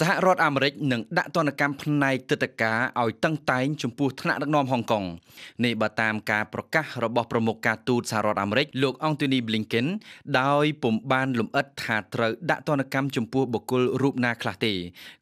សហរដ្ឋអាមេរិកនឹងដាក់ទណ្ឌកម្មផ្នែកទឹកតកាឲ្យតឹងតែងចំពោះថ្នាក់ដឹកនាំហុងកុងនេះបើតាមការប្រកាសរបស់ប្រមុខការទូតសហរដ្ឋអាមេរិក លោក អង់ទូនីប្លីងគិនដោយពុំបានលំអិតថាត្រូវដាក់ទណ្ឌកម្មចំពោះបុគ្គលរូបណាខ្លះទេ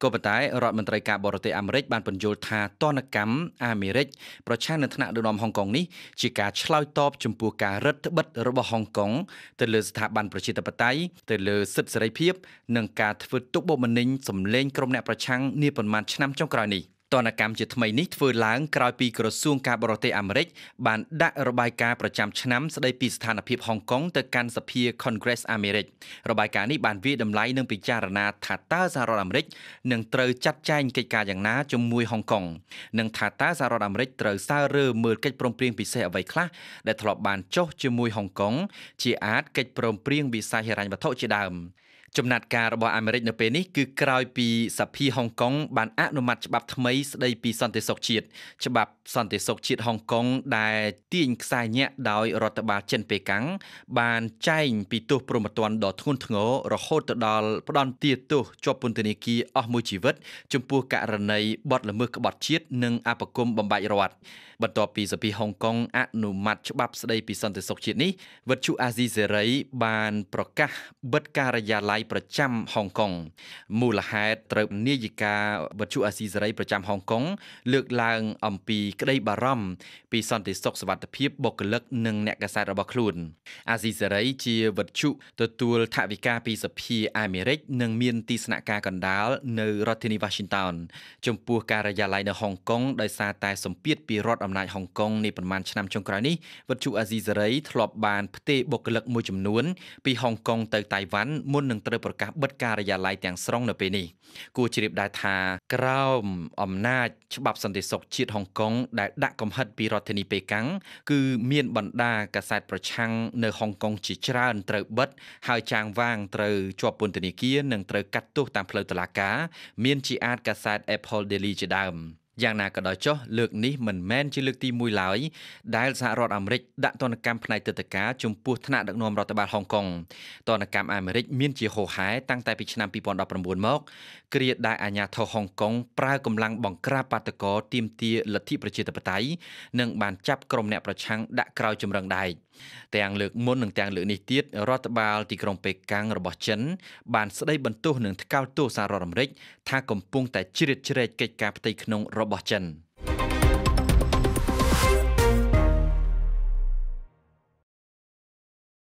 ក៏ប៉ុន្តែរដ្ឋមន្ត្រីការបរទេសអាមេរិកបានបញ្យល់ថាទណ្ឌកម្មអាមេរិកប្រឆាំងនឹងថ្នាក់ដឹកនាំហុងកុងនេះជាការឆ្លើយតបចំពោះការរឹតបន្តឹងរបស់ហុងកុងទៅលើស្ថាប័នប្រជាធិបតេយ្យទៅលើសិទ្ធិសេរីភាពនិងការធ្វើទុកបុកម្នេញសម្លេងក្រុមអ្នកប្រឆាំងនាប៉ុន្មានឆ្នាំចុងក្រោយនេះតនកម្មជាថ្មីនេះធ្វើឡើងក្រោយពីក្រសួងការបរទេសអាមេរិកបានដាក់របាយការណ៍ប្រចាំឆ្នាំស្ដីពីស្ថានភាពហុងកុងទៅកាន់សភា Congress អាមេរិករបាយការណ៍នេះបានវាតម្លៃនិងពិចារណា ថាតើសហរដ្ឋអាមេរិកនឹងត្រូវចាត់ចែងកិច្ចការយ៉ាងណាជាមួយហុងកុងនិងថាតើសហរដ្ឋអាមេរិកត្រូវសើរើមើលកិច្ចព្រមព្រៀងពិសេសអ្វីខ្លះដែលធ្លាប់បានចុះជាមួយហុងកុងជាអាចកិច្ចព្រមព្រៀងវិស័យហិរញ្ញវត្ថុជាដើម។ចំណាត់ការរបស់អាមេរិកនៅពេលនេះគឺក្រោយពីសភាហុងកុងបានអនុម័តច្បាប់ថ្មីស្ដីពីសន្តិសុខជាតិច្បាប់សន្តិសុខជាតិហុងកុងដែលទាញខ្សែញាក់ដោយរដ្ឋបាលចិនប៉េកាំងបានចែងពីទោសប្រមទ័នដ៏ធ្ងន់ធ្ងររហូតទៅដល់ផ្ដន់ទាទោសជាប់ពន្ធនាគារអស់មួយជីវិត ចំពោះករណីបទល្មើសក្បត់ជាតិនិងអបគមបំបាច់រដ្ឋបន្ទាប់ពីសភាហុងកុងអនុម័តច្បាប់ស្ដីពីសន្តិសុខជាតិនេះវិទ្យុអាស៊ីសេរីបានប្រកាសបិទការិយាល័យប្រចាំហុងកុងមូលហេតុត្រូវនាយិកាវត្ថុអាស៊ីសេរីប្រចាំហុងកុងលើកឡើង អំពីក្តីបារម្ភពីសន្តិសុខសวัสดิភាពបុគ្គលិកនិងអ្នកកសែតរបស់ខ្លួនអាស៊ីសេរីជាវត្ថុទទួលថវិកាពីសភាអាមេរិក និង មានទីស្នាក់ការកណ្ដាលនៅរដ្ឋធានី Washington ចំពោះការិយាល័យនៅហុងកុងដោយសារតែសម្ពាធពីរដ្ឋអំណាចហុងកុងនាប្រមាណឆ្នាំចុងក្រោយនេះវត្ថុអាស៊ីសេរីធ្លាប់បានផ្ទេរបុគ្គលិកមួយចំនួនពីហុងកុងទៅតៃវ៉ាន់មុននឹងត្រូវប្រកាសបិទការិយាល័យទាំងស្រុងនៅពេលនេះគួរជ្រាបដែរថាក្រោម អំណាចច្បាប់សន្តិសុខជាតិហុងកុងដែលដាក់កំហិត ពីរដ្ឋធានីប៉េកាំងគឺមាន បណ្ដាកាសែតប្រឆាំងនៅហុងកុងជាច្រើនត្រូវបិទហើយចាងវាងត្រូវជាប់ពន្ធនាគារនិងត្រូវកាត់ទោសតាមផ្លូវតុលាការមានជាអាចកាសែត Apple Daily ជាដើម។យ៉ាងណាក៏ដោយចុះលើកនេះមិនមែនជាលើកទី1ឡើយដែលសហរដ្ឋអាមេរិកដាក់ទណ្ឌកម្មផ្នែកទឹកដីការចំពោះថ្នាក់ដឹកនាំរដ្ឋបាលហុងកុងទណ្ឌកម្មអាមេរិកមានជាហោហែតាំងតែពីឆ្នាំ2019មកគ្រាដែលអាញាធរហុងកុងប្រើកម្លាំងបង្ក្រាបបាតកោទាមទារលទ្ធិប្រជាធិបតេយ្យនិងបានចាប់ក្រុមអ្នកប្រឆាំងដាក់ក្រោយចម្រឹងដែកទាំងលើកមុននិងទាំងលើកនេះទៀតរដ្ឋបាលទីក្រុងប៉េកាំងរបស់ចិនបានស្ដីបន្ទោសនឹងថ្កោលទោសសាររដ្ឋអាមេរិកថាកំពុងតែជ្រៀតជ្រែកកិច្ចការផ្ទៃក្នុងរបស់ចិន។